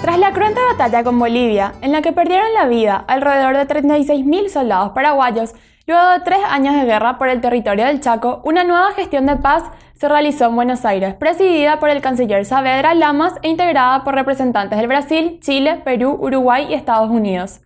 Tras la cruenta batalla con Bolivia, en la que perdieron la vida alrededor de 36.000 soldados paraguayos, luego de tres años de guerra por el territorio del Chaco, una nueva gestión de paz se realizó en Buenos Aires, presidida por el canciller Saavedra Lamas e integrada por representantes del Brasil, Chile, Perú, Uruguay y Estados Unidos.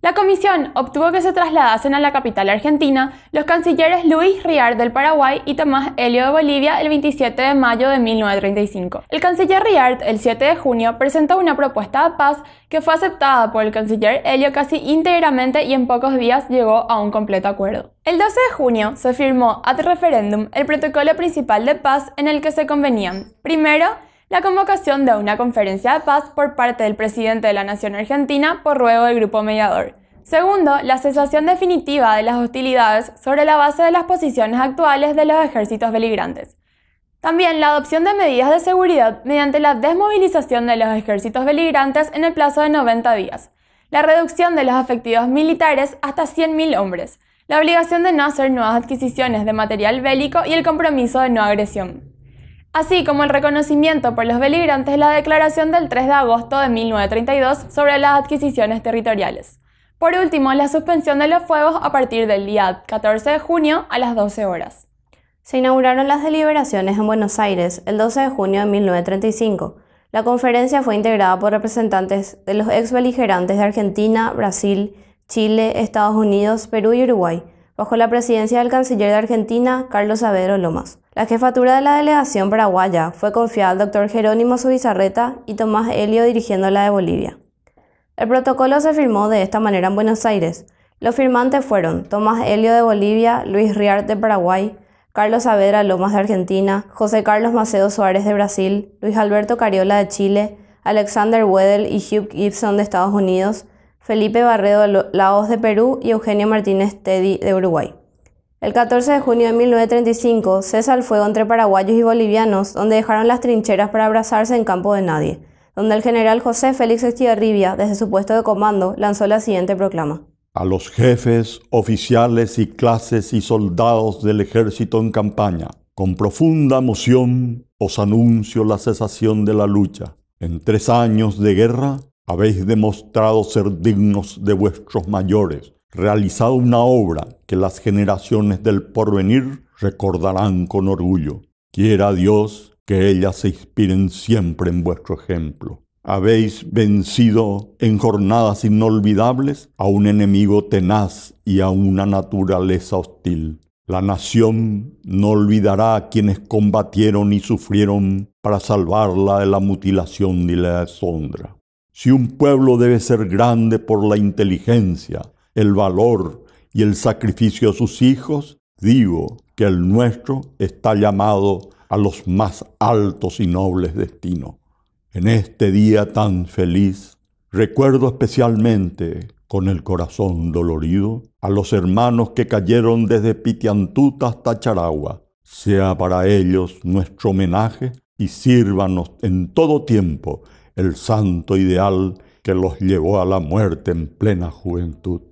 La comisión obtuvo que se trasladasen a la capital argentina los cancilleres Luis riard del Paraguay y Tomás Helio de Bolivia el 27 de mayo de 1935. El canciller Riart el 7 de junio presentó una propuesta de paz que fue aceptada por el canciller Helio casi íntegramente y en pocos días llegó a un completo acuerdo. El 12 de junio se firmó ad referéndum el protocolo principal de paz en el que se convenían, primero, la convocación de una conferencia de paz por parte del presidente de la Nación Argentina por ruego del grupo mediador. Segundo, la cesación definitiva de las hostilidades sobre la base de las posiciones actuales de los ejércitos beligrantes. También la adopción de medidas de seguridad mediante la desmovilización de los ejércitos beligrantes en el plazo de 90 días. La reducción de los efectivos militares hasta 100.000 hombres. La obligación de no hacer nuevas adquisiciones de material bélico y el compromiso de no agresión así como el reconocimiento por los beligerantes la Declaración del 3 de agosto de 1932 sobre las adquisiciones territoriales. Por último, la suspensión de los fuegos a partir del día 14 de junio a las 12 horas. Se inauguraron las deliberaciones en Buenos Aires el 12 de junio de 1935. La conferencia fue integrada por representantes de los ex beligerantes de Argentina, Brasil, Chile, Estados Unidos, Perú y Uruguay, bajo la presidencia del canciller de Argentina, Carlos Saavedra Lomas. La jefatura de la delegación paraguaya fue confiada al doctor Jerónimo Subizarreta y Tomás Helio dirigiendo la de Bolivia. El protocolo se firmó de esta manera en Buenos Aires. Los firmantes fueron Tomás Helio de Bolivia, Luis Riart de Paraguay, Carlos Saavedra Lomas de Argentina, José Carlos Macedo Suárez de Brasil, Luis Alberto Cariola de Chile, Alexander Wedel y Hugh Gibson de Estados Unidos, Felipe Barredo Laos de Perú y Eugenio Martínez Teddy de Uruguay. El 14 de junio de 1935 cesa el fuego entre paraguayos y bolivianos, donde dejaron las trincheras para abrazarse en campo de nadie, donde el general José Félix Estigarribia, desde su puesto de comando, lanzó la siguiente proclama. A los jefes, oficiales y clases y soldados del ejército en campaña, con profunda emoción os anuncio la cesación de la lucha. En tres años de guerra habéis demostrado ser dignos de vuestros mayores, realizado una obra que las generaciones del porvenir recordarán con orgullo. Quiera Dios que ellas se inspiren siempre en vuestro ejemplo. Habéis vencido en jornadas inolvidables a un enemigo tenaz y a una naturaleza hostil. La nación no olvidará a quienes combatieron y sufrieron para salvarla de la mutilación y la deshonra. Si un pueblo debe ser grande por la inteligencia, el valor y el sacrificio de sus hijos, digo que el nuestro está llamado a los más altos y nobles destinos. En este día tan feliz, recuerdo especialmente, con el corazón dolorido, a los hermanos que cayeron desde Pitiantuta hasta Charagua. Sea para ellos nuestro homenaje y sírvanos en todo tiempo el santo ideal que los llevó a la muerte en plena juventud.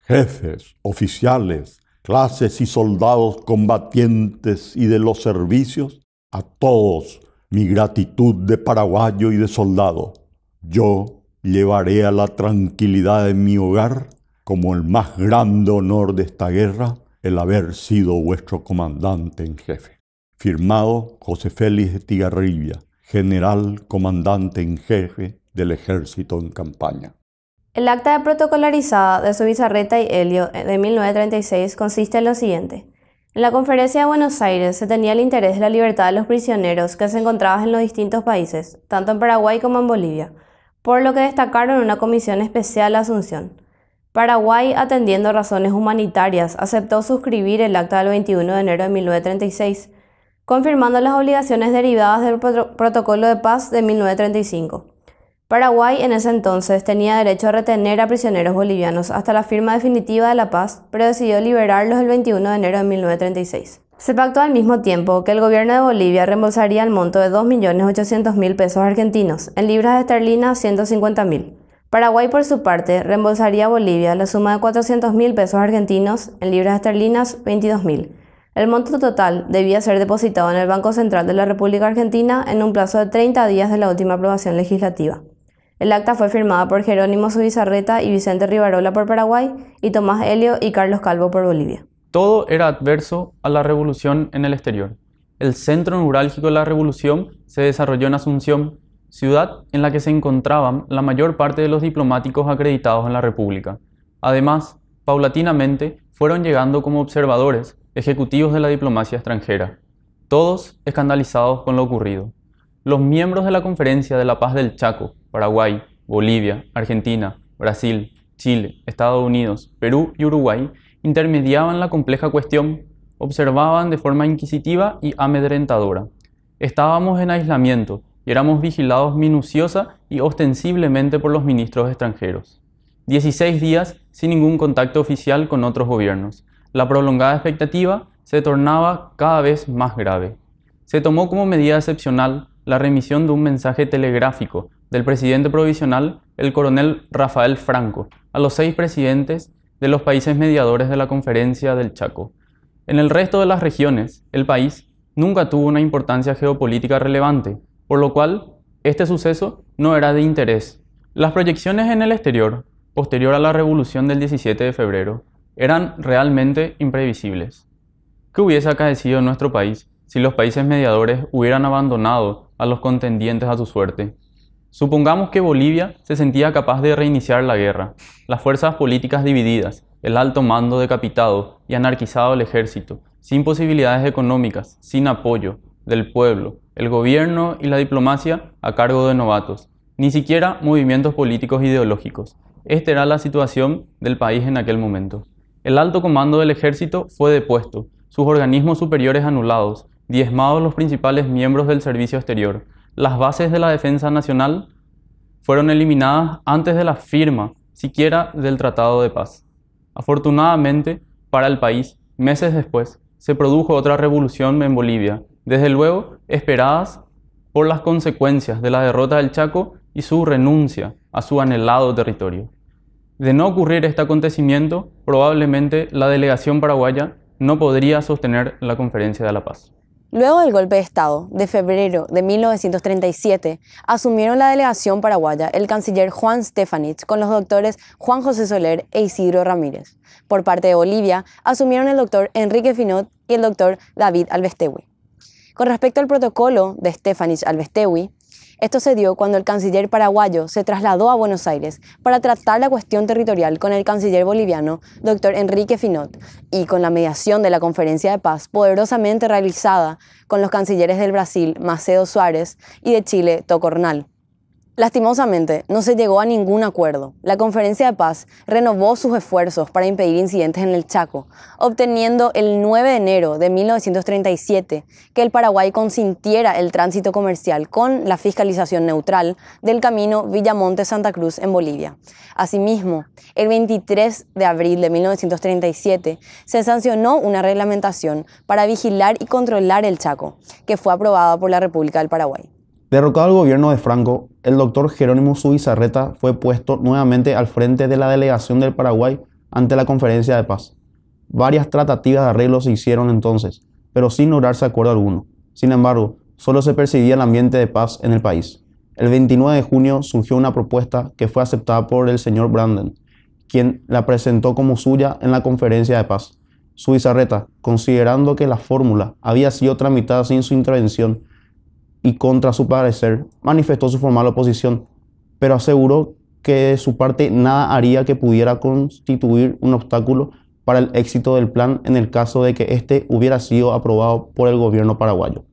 Jefes, oficiales, clases y soldados combatientes y de los servicios, a todos mi gratitud de paraguayo y de soldado. Yo llevaré a la tranquilidad de mi hogar como el más grande honor de esta guerra el haber sido vuestro comandante en jefe. Firmado José Félix de Tigarribia, general comandante en jefe del ejército en campaña. El acta de protocolarizada de Subizarreta y Helio de 1936 consiste en lo siguiente. En la conferencia de Buenos Aires se tenía el interés de la libertad de los prisioneros que se encontraban en los distintos países, tanto en Paraguay como en Bolivia, por lo que destacaron una comisión especial a Asunción. Paraguay, atendiendo razones humanitarias, aceptó suscribir el acta del 21 de enero de 1936, confirmando las obligaciones derivadas del Protocolo de Paz de 1935. Paraguay en ese entonces tenía derecho a retener a prisioneros bolivianos hasta la firma definitiva de la paz, pero decidió liberarlos el 21 de enero de 1936. Se pactó al mismo tiempo que el gobierno de Bolivia reembolsaría el monto de 2.800.000 pesos argentinos, en libras esterlinas 150.000. Paraguay, por su parte, reembolsaría a Bolivia la suma de 400.000 pesos argentinos, en libras esterlinas 22.000, el monto total debía ser depositado en el Banco Central de la República Argentina en un plazo de 30 días de la última aprobación legislativa. El acta fue firmada por Jerónimo Subizarreta y Vicente Rivarola por Paraguay y Tomás Helio y Carlos Calvo por Bolivia. Todo era adverso a la revolución en el exterior. El centro neurálgico de la revolución se desarrolló en Asunción, ciudad en la que se encontraban la mayor parte de los diplomáticos acreditados en la República. Además, paulatinamente fueron llegando como observadores ejecutivos de la diplomacia extranjera, todos escandalizados con lo ocurrido. Los miembros de la Conferencia de la Paz del Chaco, Paraguay, Bolivia, Argentina, Brasil, Chile, Estados Unidos, Perú y Uruguay intermediaban la compleja cuestión, observaban de forma inquisitiva y amedrentadora. Estábamos en aislamiento y éramos vigilados minuciosa y ostensiblemente por los ministros extranjeros. 16 días sin ningún contacto oficial con otros gobiernos, la prolongada expectativa se tornaba cada vez más grave. Se tomó como medida excepcional la remisión de un mensaje telegráfico del presidente provisional, el coronel Rafael Franco, a los seis presidentes de los países mediadores de la conferencia del Chaco. En el resto de las regiones, el país nunca tuvo una importancia geopolítica relevante, por lo cual este suceso no era de interés. Las proyecciones en el exterior, posterior a la revolución del 17 de febrero, eran realmente imprevisibles. ¿Qué hubiese acaecido en nuestro país si los países mediadores hubieran abandonado a los contendientes a su suerte? Supongamos que Bolivia se sentía capaz de reiniciar la guerra, las fuerzas políticas divididas, el alto mando decapitado y anarquizado el ejército, sin posibilidades económicas, sin apoyo del pueblo, el gobierno y la diplomacia a cargo de novatos, ni siquiera movimientos políticos ideológicos. Esta era la situación del país en aquel momento. El alto comando del ejército fue depuesto, sus organismos superiores anulados, diezmados los principales miembros del servicio exterior. Las bases de la defensa nacional fueron eliminadas antes de la firma siquiera del Tratado de Paz. Afortunadamente, para el país, meses después, se produjo otra revolución en Bolivia, desde luego esperadas por las consecuencias de la derrota del Chaco y su renuncia a su anhelado territorio. De no ocurrir este acontecimiento, probablemente la delegación paraguaya no podría sostener la Conferencia de la Paz. Luego del golpe de Estado de febrero de 1937, asumieron la delegación paraguaya el canciller Juan Stefanich con los doctores Juan José Soler e Isidro Ramírez. Por parte de Bolivia, asumieron el doctor Enrique Finot y el doctor David Albestewi. Con respecto al protocolo de Stefanich Albestewi, esto se dio cuando el canciller paraguayo se trasladó a Buenos Aires para tratar la cuestión territorial con el canciller boliviano, doctor Enrique Finot, y con la mediación de la Conferencia de Paz poderosamente realizada con los cancilleres del Brasil, Macedo Suárez, y de Chile, Tocornal. Lastimosamente, no se llegó a ningún acuerdo. La Conferencia de Paz renovó sus esfuerzos para impedir incidentes en el Chaco, obteniendo el 9 de enero de 1937 que el Paraguay consintiera el tránsito comercial con la fiscalización neutral del camino Villamonte-Santa Cruz en Bolivia. Asimismo, el 23 de abril de 1937 se sancionó una reglamentación para vigilar y controlar el Chaco, que fue aprobada por la República del Paraguay. Derrocado el gobierno de Franco, el doctor Jerónimo Suizarreta fue puesto nuevamente al frente de la delegación del Paraguay ante la conferencia de paz. Varias tratativas de arreglo se hicieron entonces, pero sin lograrse acuerdo alguno. Sin embargo, solo se percibía el ambiente de paz en el país. El 29 de junio surgió una propuesta que fue aceptada por el señor Brandon, quien la presentó como suya en la conferencia de paz. Suizarreta, considerando que la fórmula había sido tramitada sin su intervención, y contra su parecer manifestó su formal oposición, pero aseguró que de su parte nada haría que pudiera constituir un obstáculo para el éxito del plan en el caso de que éste hubiera sido aprobado por el gobierno paraguayo.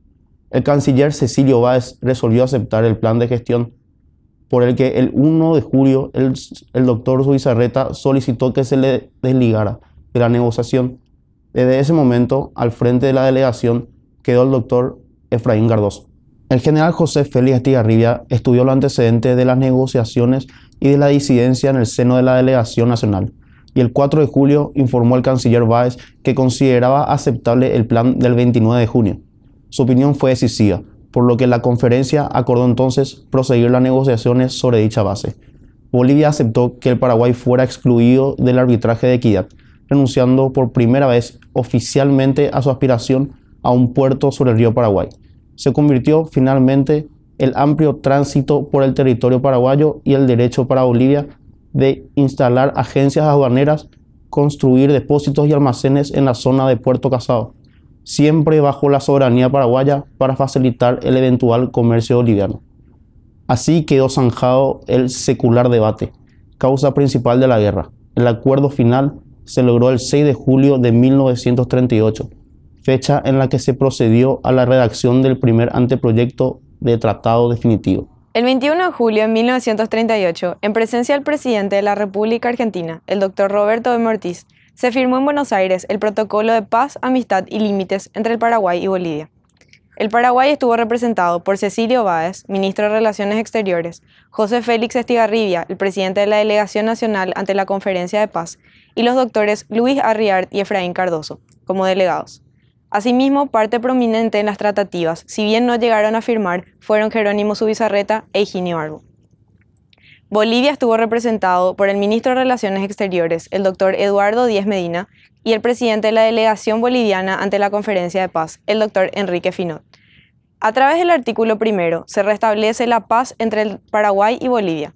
El canciller Cecilio Báez resolvió aceptar el plan de gestión por el que el 1 de julio el, doctor Suizarreta solicitó que se le desligara de la negociación. Desde ese momento, al frente de la delegación quedó el doctor Efraín Gardoso. El general José Félix Estigarribia estudió los antecedentes de las negociaciones y de la disidencia en el seno de la delegación nacional, y el 4 de julio informó al canciller Báez que consideraba aceptable el plan del 29 de junio. Su opinión fue decisiva, por lo que la conferencia acordó entonces proseguir las negociaciones sobre dicha base. Bolivia aceptó que el Paraguay fuera excluido del arbitraje de equidad, renunciando por primera vez oficialmente a su aspiración a un puerto sobre el río Paraguay se convirtió finalmente el amplio tránsito por el territorio paraguayo y el derecho para Bolivia de instalar agencias aduaneras, construir depósitos y almacenes en la zona de Puerto Casado, siempre bajo la soberanía paraguaya para facilitar el eventual comercio boliviano. Así quedó zanjado el secular debate, causa principal de la guerra. El acuerdo final se logró el 6 de julio de 1938 fecha en la que se procedió a la redacción del primer anteproyecto de tratado definitivo. El 21 de julio de 1938, en presencia del presidente de la República Argentina, el doctor Roberto de Mortiz, se firmó en Buenos Aires el Protocolo de Paz, Amistad y Límites entre el Paraguay y Bolivia. El Paraguay estuvo representado por Cecilio Báez, ministro de Relaciones Exteriores, José Félix Estigarribia, el presidente de la Delegación Nacional ante la Conferencia de Paz, y los doctores Luis Arriart y Efraín Cardoso, como delegados. Asimismo, parte prominente en las tratativas, si bien no llegaron a firmar, fueron Jerónimo Subizarreta e Higinio Arbo. Bolivia estuvo representado por el ministro de Relaciones Exteriores, el doctor Eduardo Díez Medina, y el presidente de la delegación boliviana ante la Conferencia de Paz, el doctor Enrique Finot. A través del artículo primero se restablece la paz entre Paraguay y Bolivia.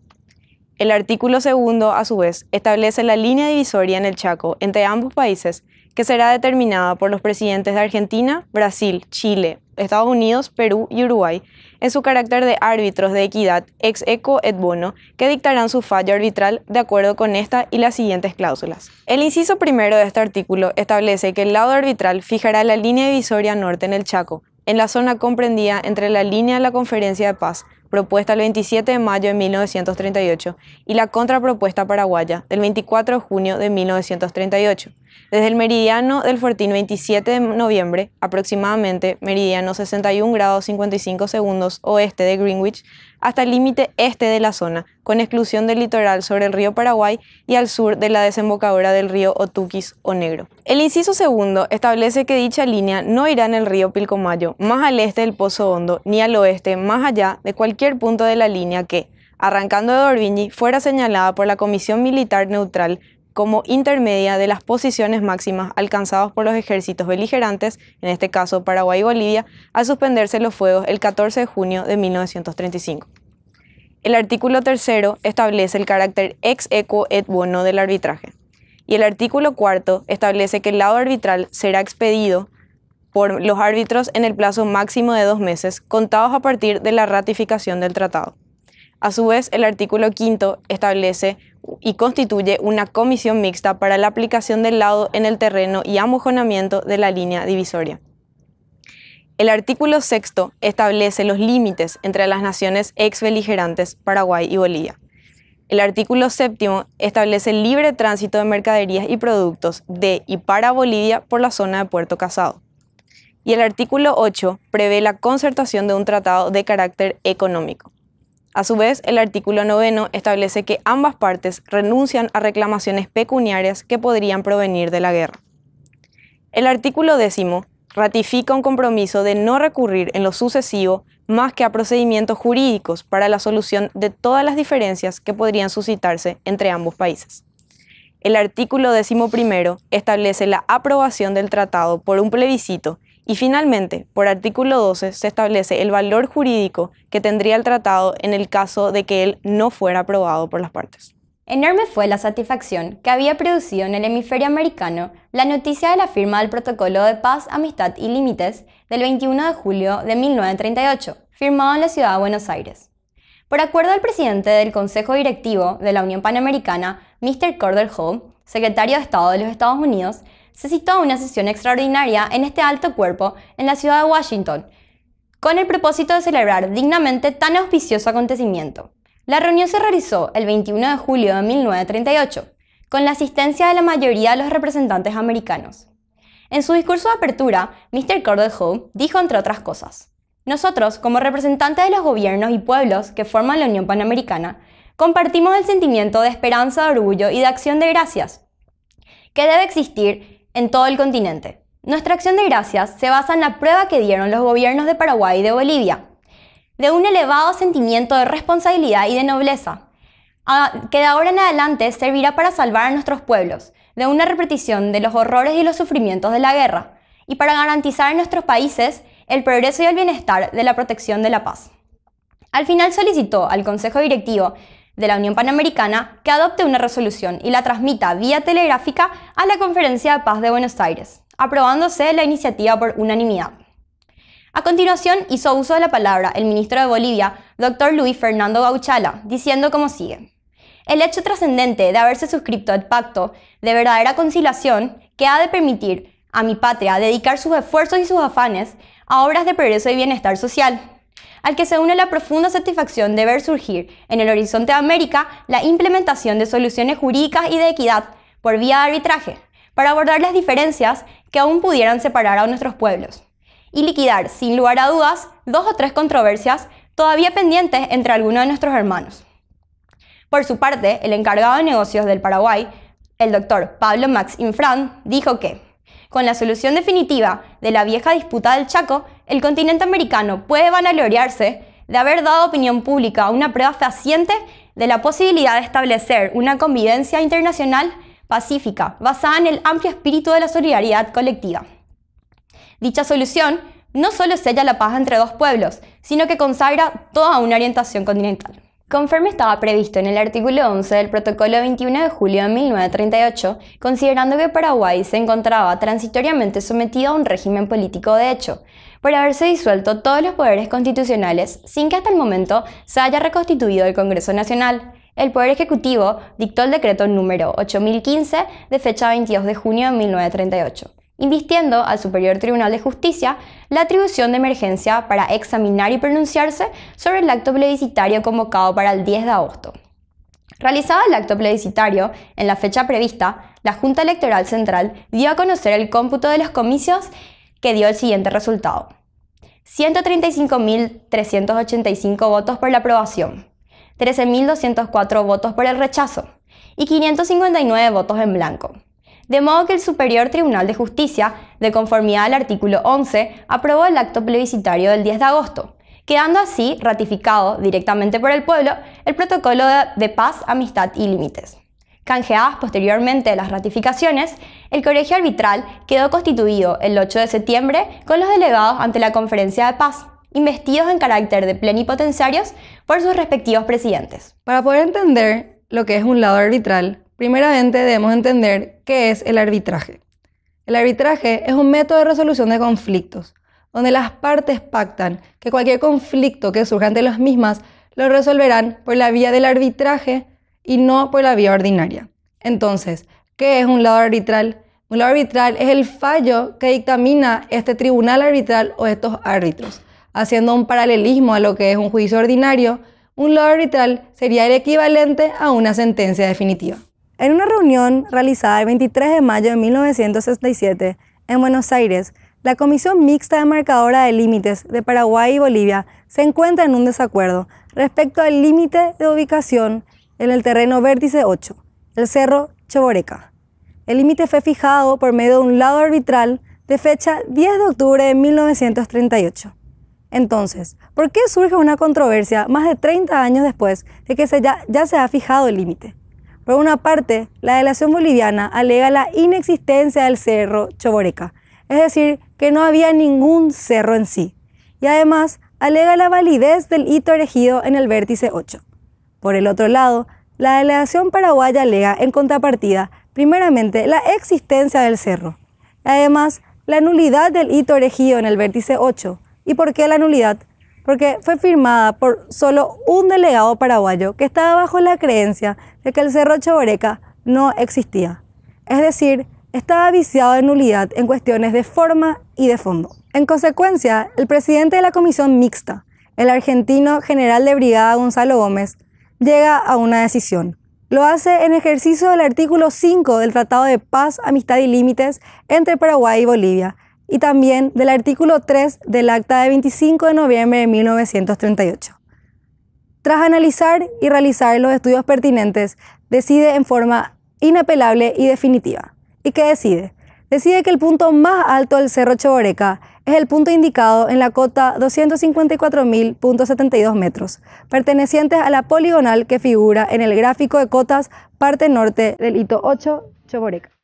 El artículo segundo, a su vez, establece la línea divisoria en el Chaco entre ambos países que será determinada por los presidentes de Argentina, Brasil, Chile, Estados Unidos, Perú y Uruguay, en su carácter de árbitros de equidad ex eco et bono, que dictarán su fallo arbitral de acuerdo con esta y las siguientes cláusulas. El inciso primero de este artículo establece que el lado arbitral fijará la línea divisoria norte en el Chaco, en la zona comprendida entre la línea de la Conferencia de Paz, propuesta el 27 de mayo de 1938, y la contrapropuesta paraguaya del 24 de junio de 1938 desde el meridiano del Fortín 27 de noviembre, aproximadamente meridiano 61 grados 55 segundos oeste de Greenwich, hasta el límite este de la zona, con exclusión del litoral sobre el río Paraguay y al sur de la desembocadura del río Otuquis o Negro. El inciso segundo establece que dicha línea no irá en el río Pilcomayo, más al este del Pozo Hondo, ni al oeste, más allá de cualquier punto de la línea que, arrancando de Dorvigny, fuera señalada por la Comisión Militar Neutral como intermedia de las posiciones máximas alcanzadas por los ejércitos beligerantes, en este caso Paraguay y Bolivia, al suspenderse los fuegos el 14 de junio de 1935. El artículo tercero establece el carácter ex equo et bono del arbitraje. Y el artículo cuarto establece que el lado arbitral será expedido por los árbitros en el plazo máximo de dos meses, contados a partir de la ratificación del tratado. A su vez, el artículo quinto establece y constituye una comisión mixta para la aplicación del lado en el terreno y amojonamiento de la línea divisoria. El artículo sexto establece los límites entre las naciones exbeligerantes Paraguay y Bolivia. El artículo séptimo establece el libre tránsito de mercaderías y productos de y para Bolivia por la zona de Puerto Casado. Y el artículo 8 prevé la concertación de un tratado de carácter económico. A su vez, el artículo noveno establece que ambas partes renuncian a reclamaciones pecuniarias que podrían provenir de la guerra. El artículo décimo ratifica un compromiso de no recurrir en lo sucesivo más que a procedimientos jurídicos para la solución de todas las diferencias que podrían suscitarse entre ambos países. El artículo décimo primero establece la aprobación del tratado por un plebiscito y finalmente, por artículo 12 se establece el valor jurídico que tendría el tratado en el caso de que él no fuera aprobado por las partes. Enorme fue la satisfacción que había producido en el hemisferio americano la noticia de la firma del Protocolo de Paz, Amistad y Límites del 21 de julio de 1938, firmado en la ciudad de Buenos Aires. Por acuerdo del presidente del Consejo Directivo de la Unión Panamericana, Mr. Cordell Hull, secretario de Estado de los Estados Unidos, se citó una sesión extraordinaria en este alto cuerpo en la ciudad de Washington, con el propósito de celebrar dignamente tan auspicioso acontecimiento. La reunión se realizó el 21 de julio de 1938, con la asistencia de la mayoría de los representantes americanos. En su discurso de apertura, Mr. Cordell Hull dijo, entre otras cosas, Nosotros, como representantes de los gobiernos y pueblos que forman la Unión Panamericana, compartimos el sentimiento de esperanza, de orgullo y de acción de gracias que debe existir en todo el continente. Nuestra acción de gracias se basa en la prueba que dieron los gobiernos de Paraguay y de Bolivia, de un elevado sentimiento de responsabilidad y de nobleza, que de ahora en adelante servirá para salvar a nuestros pueblos de una repetición de los horrores y los sufrimientos de la guerra, y para garantizar a nuestros países el progreso y el bienestar de la protección de la paz. Al final solicitó al Consejo Directivo de la Unión Panamericana que adopte una resolución y la transmita vía telegráfica a la Conferencia de Paz de Buenos Aires, aprobándose la iniciativa por unanimidad. A continuación hizo uso de la palabra el ministro de Bolivia, doctor Luis Fernando Gauchala, diciendo como sigue. El hecho trascendente de haberse suscrito al pacto de verdadera conciliación que ha de permitir a mi patria dedicar sus esfuerzos y sus afanes a obras de progreso y bienestar social, al que se une la profunda satisfacción de ver surgir en el horizonte de América la implementación de soluciones jurídicas y de equidad por vía de arbitraje para abordar las diferencias que aún pudieran separar a nuestros pueblos y liquidar, sin lugar a dudas, dos o tres controversias todavía pendientes entre algunos de nuestros hermanos. Por su parte, el encargado de negocios del Paraguay, el doctor Pablo Max Infran, dijo que, con la solución definitiva de la vieja disputa del Chaco, el continente americano puede vanagloriarse de haber dado opinión pública una prueba fehaciente de la posibilidad de establecer una convivencia internacional pacífica basada en el amplio espíritu de la solidaridad colectiva. Dicha solución no solo sella la paz entre dos pueblos, sino que consagra toda una orientación continental. Conforme estaba previsto en el artículo 11 del Protocolo 21 de julio de 1938, considerando que Paraguay se encontraba transitoriamente sometido a un régimen político de hecho, por haberse disuelto todos los poderes constitucionales sin que hasta el momento se haya reconstituido el Congreso Nacional, el Poder Ejecutivo dictó el decreto número 8015 de fecha 22 de junio de 1938 invistiendo al Superior Tribunal de Justicia la atribución de emergencia para examinar y pronunciarse sobre el acto plebiscitario convocado para el 10 de agosto. Realizado el acto plebiscitario, en la fecha prevista, la Junta Electoral Central dio a conocer el cómputo de los comicios que dio el siguiente resultado. 135.385 votos por la aprobación, 13.204 votos por el rechazo y 559 votos en blanco de modo que el Superior Tribunal de Justicia, de conformidad al artículo 11, aprobó el acto plebiscitario del 10 de agosto, quedando así ratificado directamente por el pueblo el protocolo de paz, amistad y límites. Canjeadas posteriormente las ratificaciones, el colegio arbitral quedó constituido el 8 de septiembre con los delegados ante la Conferencia de Paz, investidos en carácter de plenipotenciarios por sus respectivos presidentes. Para poder entender lo que es un lado arbitral, Primeramente debemos entender qué es el arbitraje. El arbitraje es un método de resolución de conflictos, donde las partes pactan que cualquier conflicto que surja entre las mismas lo resolverán por la vía del arbitraje y no por la vía ordinaria. Entonces, ¿qué es un lado arbitral? Un lado arbitral es el fallo que dictamina este tribunal arbitral o estos árbitros. Haciendo un paralelismo a lo que es un juicio ordinario, un lado arbitral sería el equivalente a una sentencia definitiva. En una reunión realizada el 23 de mayo de 1967 en Buenos Aires, la Comisión Mixta de Marcadora de Límites de Paraguay y Bolivia se encuentra en un desacuerdo respecto al límite de ubicación en el terreno vértice 8, el Cerro Choboreca. El límite fue fijado por medio de un lado arbitral de fecha 10 de octubre de 1938. Entonces, ¿por qué surge una controversia más de 30 años después de que ya se ha fijado el límite? Por una parte, la delegación boliviana alega la inexistencia del cerro Choboreca, es decir, que no había ningún cerro en sí, y además alega la validez del hito erigido en el vértice 8. Por el otro lado, la delegación paraguaya alega en contrapartida, primeramente, la existencia del cerro, además la nulidad del hito erigido en el vértice 8. ¿Y por qué la nulidad? porque fue firmada por solo un delegado paraguayo que estaba bajo la creencia de que el Cerro Chaboreca no existía. Es decir, estaba viciado de nulidad en cuestiones de forma y de fondo. En consecuencia, el presidente de la comisión mixta, el argentino general de brigada Gonzalo Gómez, llega a una decisión. Lo hace en ejercicio del artículo 5 del Tratado de Paz, Amistad y Límites entre Paraguay y Bolivia, y también del artículo 3 del Acta de 25 de noviembre de 1938. Tras analizar y realizar los estudios pertinentes, decide en forma inapelable y definitiva. ¿Y qué decide? Decide que el punto más alto del Cerro Choboreca es el punto indicado en la cota 254.072 metros, pertenecientes a la poligonal que figura en el gráfico de cotas parte norte del hito 8 Choboreca.